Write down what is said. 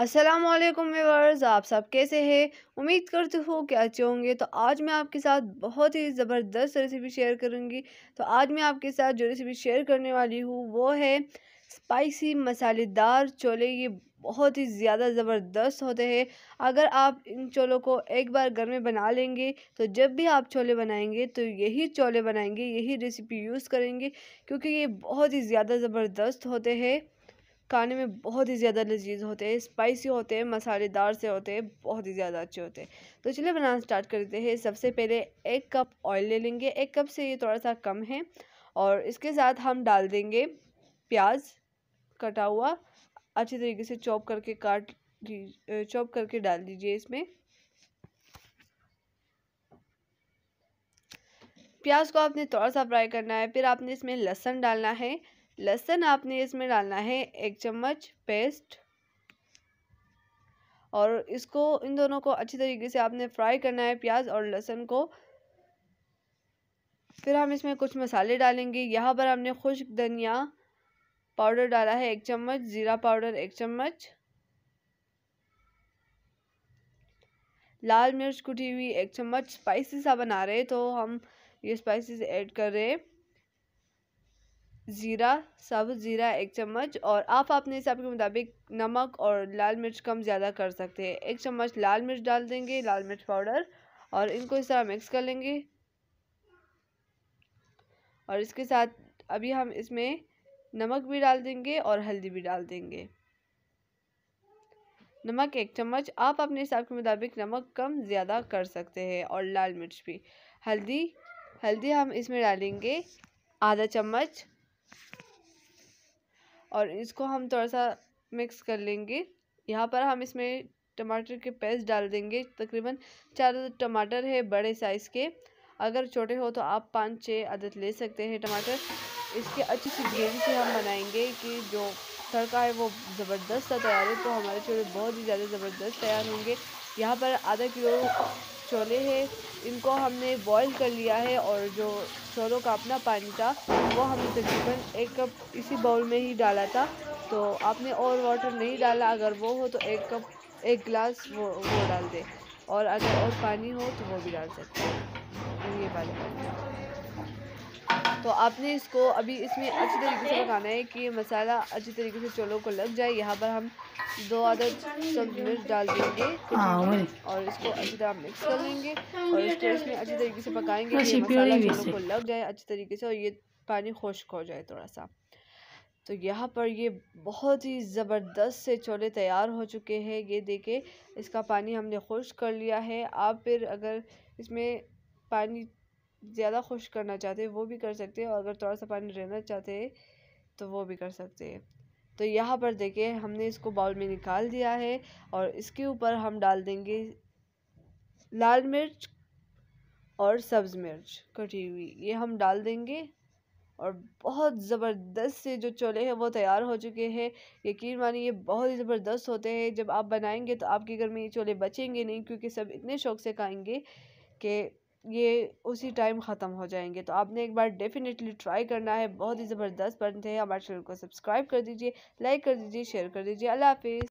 अस्सलाम वालेकुम व्यूअर्स आप सब कैसे हैं उम्मीद करती हूँ कि अच्छे होंगे तो आज मैं आपके साथ बहुत ही ज़बरदस्त रेसिपी शेयर करूँगी तो आज मैं आपके साथ जो रेसिपी शेयर करने वाली हूँ वो है स्पाइसी मसालेदार छोले ये बहुत ही ज़्यादा ज़बरदस्त होते हैं अगर आप इन छोलों को एक बार घर में बना लेंगे तो जब भी आप छोले बनाएंगे तो यही छोले बनाएंगे यही रेसिपी यूज़ करेंगे क्योंकि ये बहुत ही ज़्यादा ज़बरदस्त होते हैं खाने में बहुत ही ज़्यादा लजीज होते हैं स्पाइसी होते हैं मसालेदार से होते हैं बहुत ही ज़्यादा अच्छे होते हैं तो चलिए बनाना स्टार्ट करते हैं सबसे पहले एक कप ऑयल ले लेंगे एक कप से ये थोड़ा सा कम है और इसके साथ हम डाल देंगे प्याज कटा हुआ अच्छी तरीके से चॉप करके काट चॉप करके डाल दीजिए इसमें प्याज को आपने थोड़ा सा फ्राई करना है फिर आपने इसमें लहसुन डालना है लहसन आपने इसमें डालना है एक चम्मच पेस्ट और इसको इन दोनों को अच्छी तरीके से आपने फ्राई करना है प्याज और लहसुन को फिर हम इसमें कुछ मसाले डालेंगे यहाँ पर हमने खुश्क धनिया पाउडर डाला है एक चम्मच ज़ीरा पाउडर एक चम्मच लाल मिर्च कुटी हुई एक चम्मच स्पाइसी सा बना रहे तो हम ये स्पाइसेस ऐड कर रहे हैं ज़ीरा साबुत ज़ीरा एक चम्मच और आप अपने हिसाब के मुताबिक नमक और लाल मिर्च कम ज़्यादा कर सकते हैं एक चम्मच लाल मिर्च डाल देंगे लाल मिर्च पाउडर और इनको इस तरह मिक्स कर लेंगे और इसके साथ अभी हम इसमें नमक भी डाल देंगे और हल्दी भी डाल देंगे नमक एक चम्मच आप अपने हिसाब के मुताबिक नमक कम ज़्यादा कर सकते हैं और लाल मिर्च भी हल्दी हल्दी हम इसमें डालेंगे आधा चम्मच और इसको हम थोड़ा सा मिक्स कर लेंगे यहाँ पर हम इसमें टमाटर के पेस्ट डाल देंगे तकरीबन चार टमाटर है बड़े साइज़ के अगर छोटे हो तो आप पाँच छः अदद ले सकते हैं टमाटर इसके अच्छी सी ग्रेवी से हम बनाएंगे कि जो तड़का है वो ज़बरदस्त तैयार है तो हमारे छोटे बहुत ही ज़्यादा ज़बरदस्त तैयार होंगे यहाँ पर आधा किलो छोले हैं इनको हमने बॉईल कर लिया है और जो छोलों का अपना पानी था वो हमने तकरीबन एक कप इसी बाउल में ही डाला था तो आपने और वाटर नहीं डाला अगर वो हो तो एक कप एक गिलास वो वो डाल दें और अगर और पानी हो तो वो भी डाल सकते हैं ये वाले तो आपने इसको अभी इसमें अच्छी तरीके से पकाना है कि मसाला अच्छी तरीके से चोलों को लग जाए यहाँ पर हम दो आदर सब्जी मिर्च डाल देंगे हाँ, और इसको अच्छी तरह मिक्स कर लेंगे और इसको इसमें अच्छी तरीके से पकाएंगे कि मसाला चोलों को लग जाए अच्छी तरीके से और ये पानी खुश्क हो जाए थोड़ा सा तो यहाँ पर ये बहुत ही ज़बरदस्त से छोले तैयार हो चुके हैं ये देखे इसका पानी हमने खुश कर लिया है आप फिर अगर इसमें पानी ज़्यादा खुश करना चाहते हैं वो भी कर सकते हैं और अगर थोड़ा सा पानी रहना चाहते हैं तो वो भी कर सकते हैं तो यहाँ पर देखिए हमने इसको बाउल में निकाल दिया है और इसके ऊपर हम डाल देंगे लाल मिर्च और सब्ज़ मिर्च कटी हुई ये हम डाल देंगे और बहुत ज़बरदस्त से जो चोले हैं वो तैयार हो चुके हैं यकीन मानिए ये बहुत ही ज़बरदस्त होते हैं जब आप बनाएंगे तो आपके घर में ये चोले बचेंगे नहीं क्योंकि सब इतने शौक से खाएंगे कि ये उसी टाइम ख़त्म हो जाएंगे तो आपने एक बार डेफिनेटली ट्राई करना है बहुत ही ज़बरदस्त बनते हैं हमारे चैनल को सब्सक्राइब कर दीजिए लाइक कर दीजिए शेयर कर दीजिए अल्लाह हाफिज़